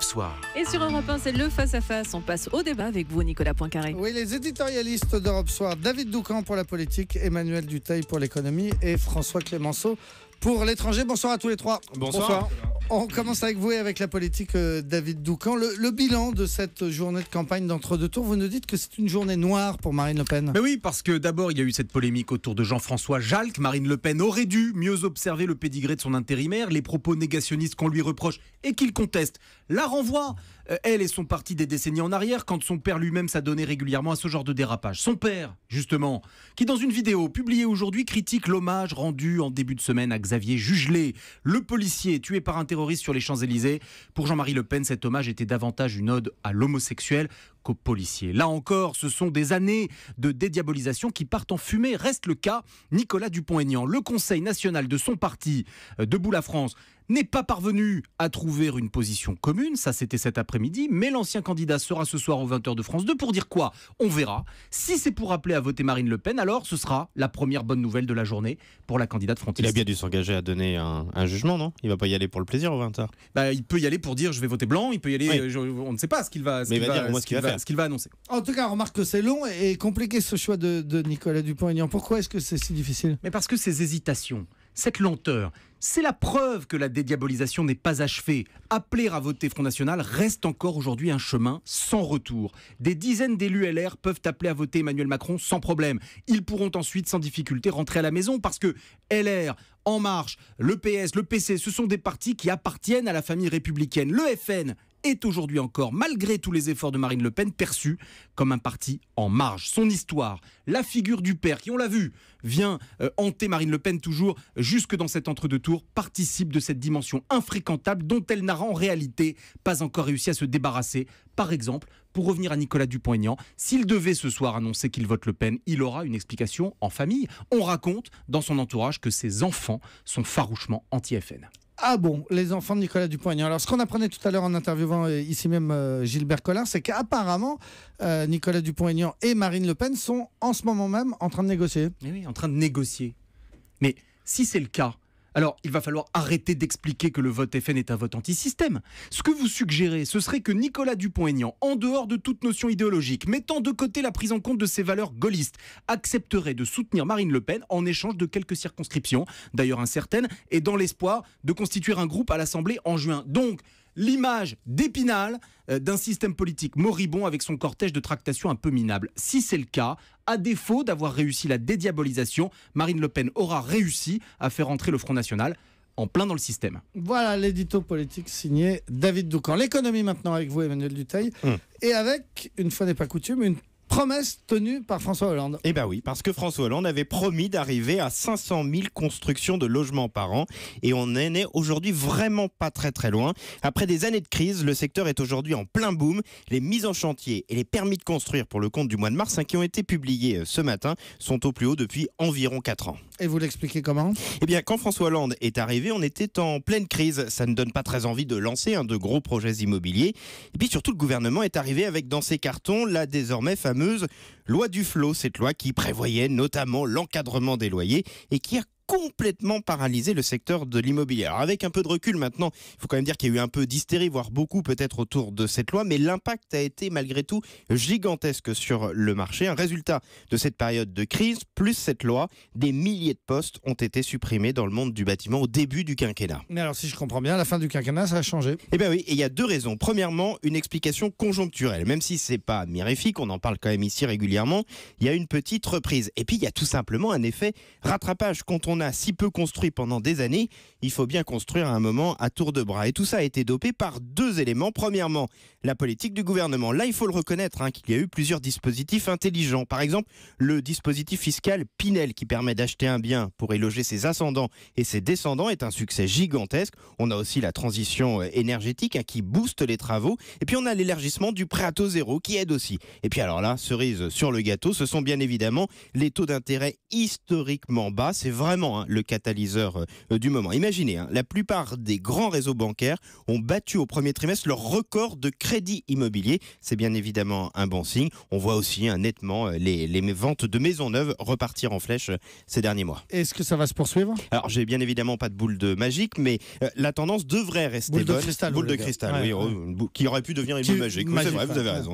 Soir. Et sur Europe 1, c'est le face-à-face. On passe au débat avec vous, Nicolas Poincaré. Oui, les éditorialistes d'Europe Soir, David Doucan pour la politique, Emmanuel Duteil pour l'économie et François Clémenceau pour l'étranger. Bonsoir à tous les trois. Bonsoir. On commence avec vous et avec la politique euh, David Doucan. Le, bilan de cette journée de campagne d'entre-deux tours, vous nous dites que c'est une journée noire pour Marine Le Pen. Mais oui, parce que d'abord, il y a eu cette polémique autour de Jean-François Jalc. Marine Le Pen aurait dû mieux observer le pédigré de son intérimaire, les propos négationnistes qu'on lui reproche et qu'il conteste. La renvoie euh, elle et son parti des décennies en arrière, quand son père lui-même s'adonnait régulièrement à ce genre de dérapage. Son père, justement, qui dans une vidéo publiée aujourd'hui critique l'hommage rendu en début de semaine à Xavier Jugelet, le policier tué par un terroriste sur les Champs-Élysées. Pour Jean-Marie Le Pen, cet hommage était davantage une ode à l'homosexuel qu'aux policiers. Là encore, ce sont des années de dédiabolisation qui partent en fumée. Reste le cas Nicolas Dupont-Aignan. Le Conseil national de son parti, euh, Debout la France, n'est pas parvenu à trouver une position commune, ça c'était cet après-midi, mais l'ancien candidat sera ce soir aux 20h de France 2 pour dire quoi On verra. Si c'est pour appeler à voter Marine Le Pen, alors ce sera la première bonne nouvelle de la journée pour la candidate frontiste. Il a bien dû s'engager à donner un, jugement, non Il va pas y aller pour le plaisir aux 20h bah, Il peut y aller pour dire je vais voter blanc, il peut y aller, euh, on ne sait pas ce qu'il va, ce mais il va, dire, moi, ce qu'il va, ce qu'il va annoncer. En tout cas, remarque que c'est long et compliqué ce choix de, Nicolas Dupont-Aignan. Pourquoi est-ce que c'est si difficile Mais parce que ces hésitations, cette lenteur, c'est la preuve que la dédiabolisation n'est pas achevée. Appeler à voter Front National reste encore aujourd'hui un chemin sans retour. Des dizaines d'élus LR peuvent appeler à voter Emmanuel Macron sans problème. Ils pourront ensuite sans difficulté rentrer à la maison parce que LR, En Marche, le PS, le PC, ce sont des partis qui appartiennent à la famille républicaine. Le FN est aujourd'hui encore, malgré tous les efforts de Marine Le Pen, perçu comme un parti en marge. Son histoire, la figure du père, qui on l'a vu, vient euh, hanter Marine Le Pen toujours jusque dans cet entre-deux-tours, participe de cette dimension infréquentable dont elle n'a en réalité pas encore réussi à se débarrasser. Par exemple, pour revenir à Nicolas Dupont-Aignan, s'il devait ce soir annoncer qu'il vote Le Pen, il aura une explication en famille. On raconte dans son entourage que ses enfants sont farouchement anti-FN. Ah bon, les enfants de Nicolas Dupont-Aignan. Alors, ce qu'on apprenait tout à l'heure en interviewant euh, ici même euh, Gilbert Collin, c'est qu'apparemment, euh, Nicolas Dupont-Aignan et Marine Le Pen sont en ce moment même en train de négocier. oui, en train de négocier. Mais si c'est le cas, alors, il va falloir arrêter d'expliquer que le vote FN est un vote anti-système. Ce que vous suggérez, ce serait que Nicolas Dupont-Aignan, en dehors de toute notion idéologique, mettant de côté la prise en compte de ses valeurs gaullistes, accepterait de soutenir Marine Le Pen en échange de quelques circonscriptions, d'ailleurs incertaines, et dans l'espoir de constituer un groupe à l'Assemblée en juin. Donc, l'image d'épinal euh, d'un système politique moribond avec son cortège de tractations un peu minable. Si c'est le cas, à défaut d'avoir réussi la dédiabolisation, Marine Le Pen aura réussi à faire entrer le Front National en plein dans le système. Voilà l'édito politique signé David Doucan. L'économie maintenant avec vous Emmanuel Duteil hum. et avec, une fois n'est pas coutume, une promesse tenue par François Hollande. Eh bien oui, parce que François Hollande avait promis d'arriver à 500 000 constructions de logements par an. Et on en est aujourd'hui vraiment pas très très loin. Après des années de crise, le secteur est aujourd'hui en plein boom. Les mises en chantier et les permis de construire pour le compte du mois de mars, hein, qui ont été publiés euh, ce matin, sont au plus haut depuis environ 4 ans. Et vous l'expliquez comment Eh bien, quand François Hollande est arrivé, on était en pleine crise. Ça ne donne pas très envie de lancer un hein, de gros projets immobiliers. Et puis surtout, le gouvernement est arrivé avec dans ses cartons la désormais fameuse loi du flot, cette loi qui prévoyait notamment l'encadrement des loyers et qui a complètement paralysé le secteur de l'immobilier. avec un peu de recul maintenant, il faut quand même dire qu'il y a eu un peu d'hystérie, voire beaucoup peut-être autour de cette loi, mais l'impact a été malgré tout gigantesque sur le marché. Un résultat de cette période de crise, plus cette loi, des milliers de postes ont été supprimés dans le monde du bâtiment au début du quinquennat. Mais alors si je comprends bien, la fin du quinquennat, ça a changé. Eh bien oui, il y a deux raisons. Premièrement, une explication conjoncturelle. Même si c'est pas mirifique, on en parle quand même ici régulièrement, il y a une petite reprise. Et puis il y a tout simplement un effet rattrapage. Quand on a si peu construit pendant des années, il faut bien construire à un moment à tour de bras. Et tout ça a été dopé par deux éléments. Premièrement, la politique du gouvernement. Là, il faut le reconnaître hein, qu'il y a eu plusieurs dispositifs intelligents. Par exemple, le dispositif fiscal Pinel qui permet d'acheter un bien pour éloger ses ascendants et ses descendants est un succès gigantesque. On a aussi la transition euh, énergétique hein, qui booste les travaux. Et puis on a l'élargissement du prêt à taux zéro qui aide aussi. Et puis alors là, cerise sur le gâteau, ce sont bien évidemment les taux d'intérêt historiquement bas. C'est vraiment Hein, le catalyseur euh, du moment. Imaginez, hein, la plupart des grands réseaux bancaires ont battu au premier trimestre leur record de crédit immobilier. C'est bien évidemment un bon signe. On voit aussi hein, nettement euh, les, ventes de maisons neuves repartir en flèche euh, ces derniers mois. Est-ce que ça va se poursuivre Alors, j'ai bien évidemment pas de boule de magique, mais la tendance devrait rester boule bonne. De cristal, boule de cristal, oui, oh, qui aurait pu devenir une boule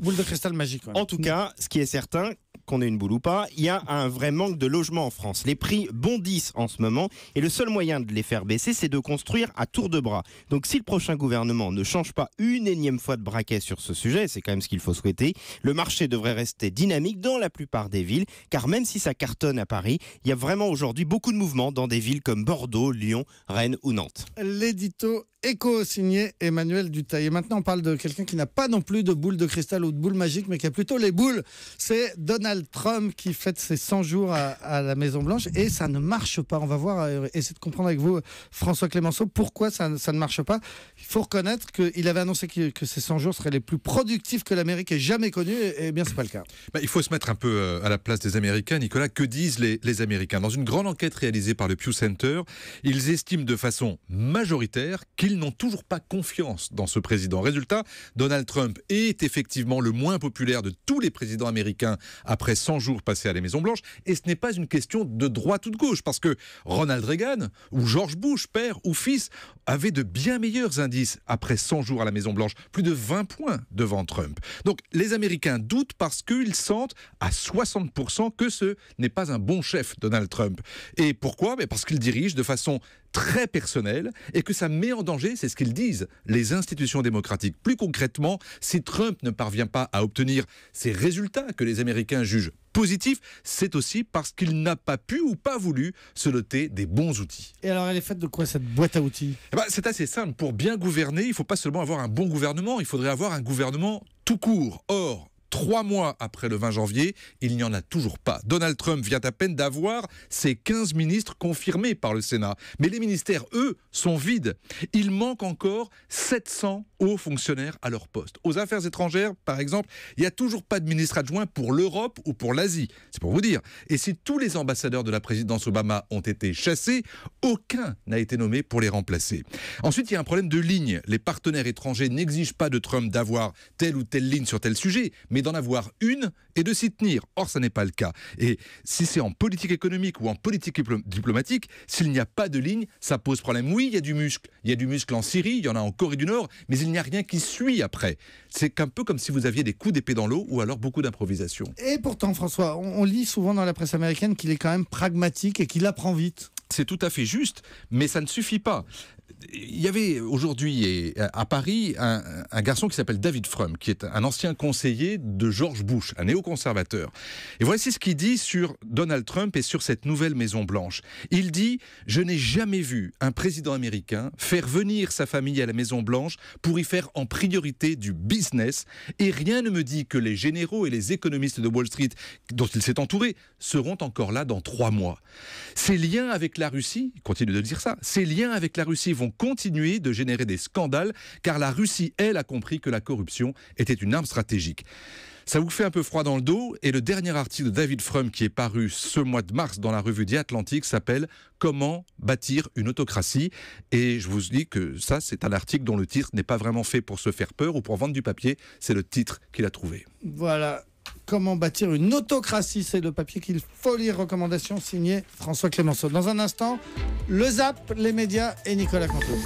Boule de cristal magique. En tout mm. cas, ce qui est certain, qu'on ait une boule ou pas, il y a un vrai manque de logement en France. Les prix bondissent en ce moment et le seul moyen de les faire baisser, c'est de construire à tour de bras. Donc si le prochain gouvernement ne change pas une énième fois de braquet sur ce sujet, c'est quand même ce qu'il faut souhaiter, le marché devrait rester dynamique dans la plupart des villes, car même si ça cartonne à Paris, il y a vraiment aujourd'hui beaucoup de mouvements dans des villes comme Bordeaux, Lyon, Rennes ou Nantes. L'édito éco signé Emmanuel Dutaille. Et maintenant, on parle de quelqu'un qui n'a pas non plus de boule de cristal ou de boule magique, mais qui a plutôt les boules. C'est Donald Trump qui fête ses 100 jours à, la Maison Blanche et ça ne marche pas. On va voir, euh, essayer de comprendre avec vous, François Clémenceau, pourquoi ça, ne marche pas. Il faut reconnaître qu'il avait annoncé que, que, ces 100 jours seraient les plus productifs que l'Amérique ait jamais connus. Et, bien, c'est pas le cas. Bah, il faut se mettre un peu euh, à la place des Américains, Nicolas. Que disent les, les Américains Dans une grande enquête réalisée par le Pew Center, ils estiment de façon majoritaire qu'ils n'ont toujours pas confiance dans ce président. Résultat, Donald Trump est effectivement le moins populaire de tous les présidents américains après après 100 jours passés à la Maison Blanche. Et ce n'est pas une question de droite ou de gauche, parce que Ronald Reagan ou George Bush, père ou fils, avaient de bien meilleurs indices après 100 jours à la Maison Blanche, plus de 20 points devant Trump. Donc les Américains doutent parce qu'ils sentent à 60% que ce n'est pas un bon chef, Donald Trump. Et pourquoi ben, Parce qu'il dirige de façon très personnel et que ça met en danger, c'est ce qu'ils disent, les institutions démocratiques. Plus concrètement, si Trump ne parvient pas à obtenir ces résultats que les Américains jugent positifs, c'est aussi parce qu'il n'a pas pu ou pas voulu se doter des bons outils. Et alors elle est faite de quoi cette boîte à outils eh ben, C'est assez simple. Pour bien gouverner, il ne faut pas seulement avoir un bon gouvernement, il faudrait avoir un gouvernement tout court. Or, Trois mois après le 20 janvier, il n'y en a toujours pas. Donald Trump vient à peine d'avoir ses 15 ministres confirmés par le Sénat. Mais les ministères, eux, sont vides. Il manque encore 700 hauts fonctionnaires à leur poste. Aux affaires étrangères, par exemple, il n'y a toujours pas de ministre adjoint pour l'Europe ou pour l'Asie. C'est pour vous dire. Et si tous les ambassadeurs de la présidence Obama ont été chassés, aucun n'a été nommé pour les remplacer. Ensuite, il y a un problème de ligne. Les partenaires étrangers n'exigent pas de Trump d'avoir telle ou telle ligne sur tel sujet, mais d'en avoir une et de s'y tenir. Or, ça n'est pas le cas. Et si c'est en politique économique ou en politique diplomatique, s'il n'y a pas de ligne, ça pose problème. Oui, il y a du muscle. Il y a du muscle en Syrie, il y en a en Corée du Nord, mais il n'y a rien qui suit après. C'est un peu comme si vous aviez des coups d'épée dans l'eau ou alors beaucoup d'improvisation. Et pourtant, François, on, on lit souvent dans la presse américaine qu'il est quand même pragmatique et qu'il apprend vite. C'est tout à fait juste, mais ça ne suffit pas il y avait aujourd'hui à Paris un, garçon qui s'appelle David Frum, qui est un ancien conseiller de George Bush, un néoconservateur. Et voici ce qu'il dit sur Donald Trump et sur cette nouvelle Maison Blanche. Il dit Je n'ai jamais vu un président américain faire venir sa famille à la Maison Blanche pour y faire en priorité du business. Et rien ne me dit que les généraux et les économistes de Wall Street, dont il s'est entouré, seront encore là dans trois mois. Ses liens avec la Russie, il continue de dire ça, ses liens avec la Russie vont continuer de générer des scandales, car la Russie, elle, a compris que la corruption était une arme stratégique. Ça vous fait un peu froid dans le dos et le dernier article de David Frum qui est paru ce mois de mars dans la revue The Atlantic s'appelle Comment bâtir une autocratie et je vous dis que ça c'est un article dont le titre n'est pas vraiment fait pour se faire peur ou pour vendre du papier, c'est le titre qu'il a trouvé. Voilà, Comment bâtir une autocratie C'est le papier qu'il faut lire. Recommandation signée François Clémenceau. Dans un instant, le ZAP, les médias et Nicolas Canton.